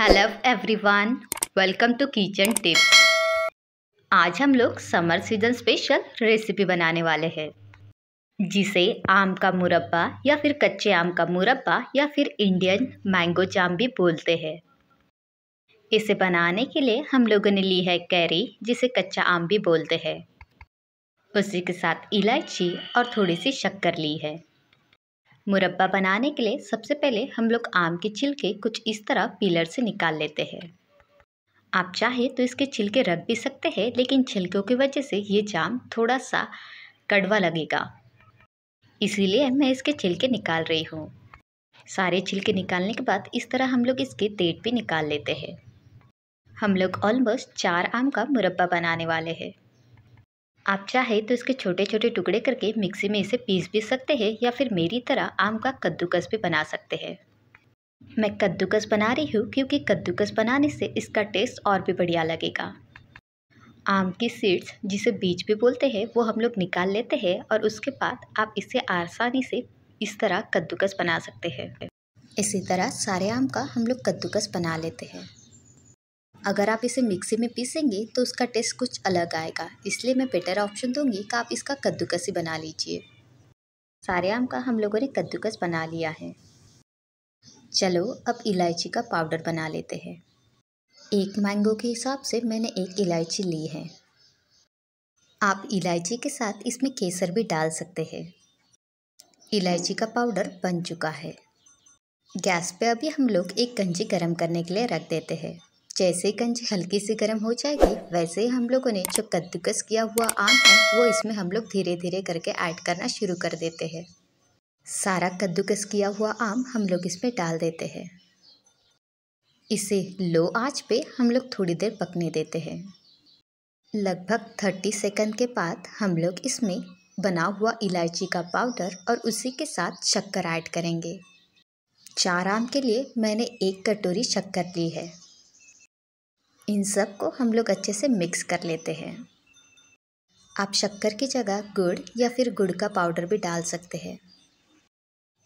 hello everyone welcome to kitchen tip आज हम लोग समर सीजन स्पेशल रेसिपी बनाने वाले हैं जिसे आम का मुरब्बा या फिर कच्चे आम का मुरब्बा या फिर इंडियन मैंगो जाम भी बोलते हैं इसे बनाने के लिए हम लोगों ने ली है कैरी जिसे कच्चा आम भी बोलते हैं उसी के साथ इलायची और थोड़ी सी शक्कर ली है मुरब्बा बनाने के लिए सबसे पहले हम लोग आम के छिलके कुछ इस तरह पीलर से निकाल लेते हैं आप चाहे तो इसके छिलके रख भी सकते हैं लेकिन छिलकों की वजह से ये जाम थोड़ा सा कड़वा लगेगा इसीलिए मैं इसके छिलके निकाल रही हूँ सारे छिलके निकालने के बाद इस तरह हम लोग इसके तेट भी निकाल लेते हैं हम लोग ऑलमोस्ट चार आम का मुरब्बा बनाने वाले हैं आप चाहे तो इसके छोटे छोटे टुकड़े करके मिक्सी में इसे पीस भी सकते हैं या फिर मेरी तरह आम का कद्दूकस भी बना सकते हैं मैं कद्दूकस बना रही हूँ क्योंकि कद्दूकस बनाने से इसका टेस्ट और भी बढ़िया लगेगा आम की सीड्स जिसे बीज भी बोलते हैं वो हम लोग निकाल लेते हैं और उसके बाद आप इसे आसानी से इस तरह कद्दूकस बना सकते हैं इसी तरह सारे आम का हम लोग कद्दूकस बना लेते हैं अगर आप इसे मिक्सी में पीसेंगे तो उसका टेस्ट कुछ अलग आएगा इसलिए मैं बेटर ऑप्शन दूंगी कि आप इसका कद्दूकस ही बना लीजिए सारे आम का हम लोगों ने कद्दूकस बना लिया है चलो अब इलायची का पाउडर बना लेते हैं एक मैंगो के हिसाब से मैंने एक इलायची ली है आप इलायची के साथ इसमें केसर भी डाल सकते हैं इलायची का पाउडर बन चुका है गैस पे अभी हम लोग एक गंजी गरम करने के लिए रख देते हैं जैसे ही कंजी हल्की सी गर्म हो जाएगी वैसे ही हम लोगों ने जो कद्दूकस किया हुआ आम है वो इसमें हम लोग धीरे धीरे करके ऐड करना शुरू कर देते हैं सारा कद्दूकस किया हुआ आम हम लोग इसमें डाल देते हैं इसे लो आंच पे हम लोग थोड़ी देर पकने देते हैं लगभग थर्टी सेकंड के बाद हम लोग इसमें बना हुआ इलायची का पाउडर और उसी के साथ शक्कर ऐड करेंगे चार आम के लिए मैंने एक कटोरी शक्कर ली है इन सब को हम लोग अच्छे से मिक्स कर लेते हैं आप शक्कर की जगह गुड़ या फिर गुड़ का पाउडर भी डाल सकते हैं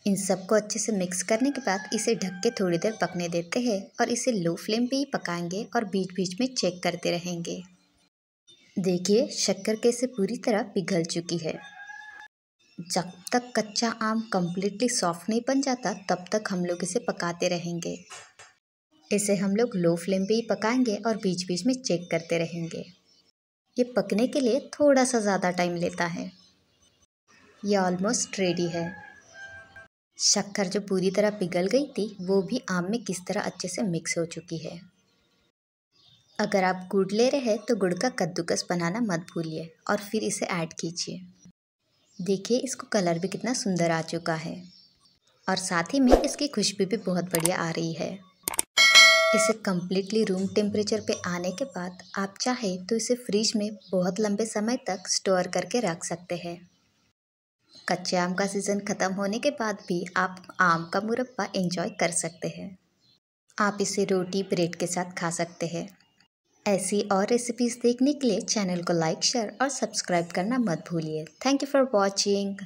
इन सबको अच्छे से मिक्स करने के बाद इसे ढक के थोड़ी देर पकने देते हैं और इसे लो फ्लेम पे ही पकाएंगे और बीच बीच में चेक करते रहेंगे देखिए शक्कर कैसे पूरी तरह पिघल चुकी है जब तक कच्चा आम कम्प्लीटली सॉफ्ट नहीं बन जाता तब तक हम लोग इसे पकाते रहेंगे इसे हम लोग लो फ्लेम पे ही पकाएंगे और बीच बीच में चेक करते रहेंगे ये पकने के लिए थोड़ा सा ज़्यादा टाइम लेता है ये ऑलमोस्ट रेडी है शक्कर जो पूरी तरह पिघल गई थी वो भी आम में किस तरह अच्छे से मिक्स हो चुकी है अगर आप गुड़ ले रहे हैं तो गुड़ का कद्दूकस बनाना मत भूलिए और फिर इसे ऐड कीजिए देखिए इसको कलर भी कितना सुंदर आ चुका है और साथ ही में इसकी खुशबू भी बहुत बढ़िया आ रही है इसे कम्प्लीटली रूम टेम्परेचर पे आने के बाद आप चाहे तो इसे फ्रिज में बहुत लंबे समय तक स्टोर करके रख सकते हैं कच्चे आम का सीज़न ख़त्म होने के बाद भी आप आम का मुरब्बा इंजॉय कर सकते हैं आप इसे रोटी ब्रेड के साथ खा सकते हैं ऐसी और रेसिपीज़ देखने के लिए चैनल को लाइक शेयर और सब्सक्राइब करना मत भूलिए थैंक यू फॉर वॉचिंग